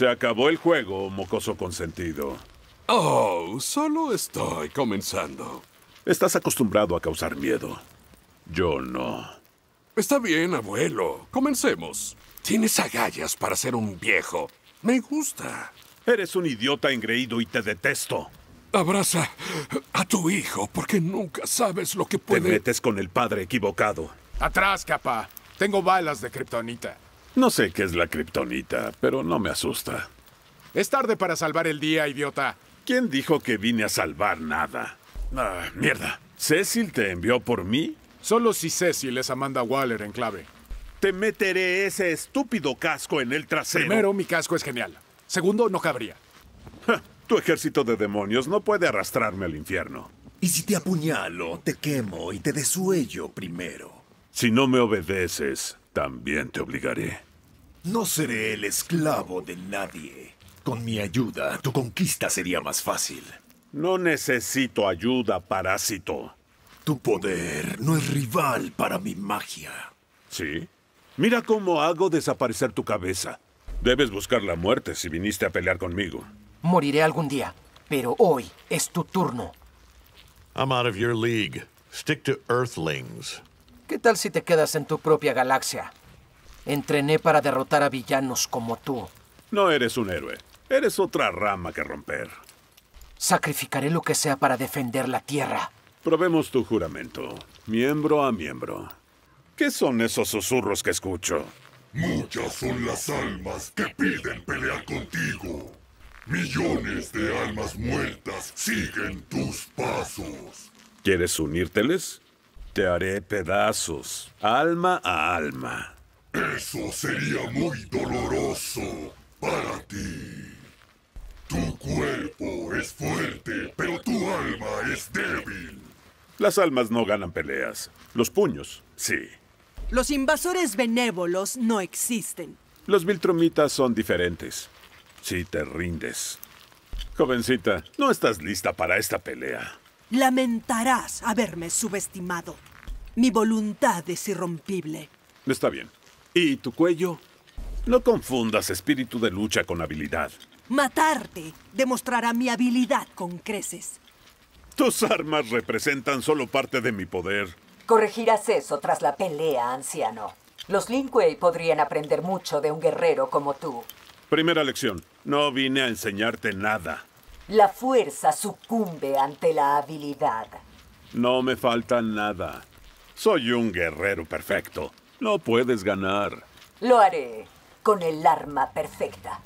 Se acabó el juego, mocoso consentido. Oh, solo estoy comenzando. Estás acostumbrado a causar miedo. Yo no. Está bien, abuelo. Comencemos. Tienes agallas para ser un viejo. Me gusta. Eres un idiota engreído y te detesto. Abraza a tu hijo porque nunca sabes lo que puede... Te metes con el padre equivocado. Atrás, capa. Tengo balas de kriptonita. No sé qué es la kriptonita, pero no me asusta. Es tarde para salvar el día, idiota. ¿Quién dijo que vine a salvar nada? Ah, mierda. ¿Cecil te envió por mí? Solo si Cecil es Amanda Waller en clave. Te meteré ese estúpido casco en el trasero. Primero, mi casco es genial. Segundo, no cabría. tu ejército de demonios no puede arrastrarme al infierno. Y si te apuñalo, te quemo y te desuello primero. Si no me obedeces, también te obligaré. No seré el esclavo de nadie. Con mi ayuda, tu conquista sería más fácil. No necesito ayuda, parásito. Tu poder no es rival para mi magia. ¿Sí? Mira cómo hago desaparecer tu cabeza. Debes buscar la muerte si viniste a pelear conmigo. Moriré algún día, pero hoy es tu turno. I'm out of your league. Stick to Earthlings. ¿Qué tal si te quedas en tu propia galaxia? Entrené para derrotar a villanos como tú. No eres un héroe. Eres otra rama que romper. Sacrificaré lo que sea para defender la Tierra. Probemos tu juramento, miembro a miembro. ¿Qué son esos susurros que escucho? Muchas son las almas que piden pelear contigo. Millones de almas muertas siguen tus pasos. ¿Quieres unírteles? Te haré pedazos, alma a alma. Eso sería muy doloroso para ti. Tu cuerpo es fuerte, pero tu alma es débil. Las almas no ganan peleas. Los puños, sí. Los invasores benévolos no existen. Los viltrumitas son diferentes. Si te rindes. Jovencita, no estás lista para esta pelea. Lamentarás haberme subestimado. Mi voluntad es irrompible. Está bien. ¿Y tu cuello? No confundas espíritu de lucha con habilidad. Matarte demostrará mi habilidad con creces. Tus armas representan solo parte de mi poder. Corregirás eso tras la pelea, anciano. Los Lin Kuei podrían aprender mucho de un guerrero como tú. Primera lección. No vine a enseñarte nada. La fuerza sucumbe ante la habilidad. No me falta nada. Soy un guerrero perfecto. No puedes ganar. Lo haré con el arma perfecta.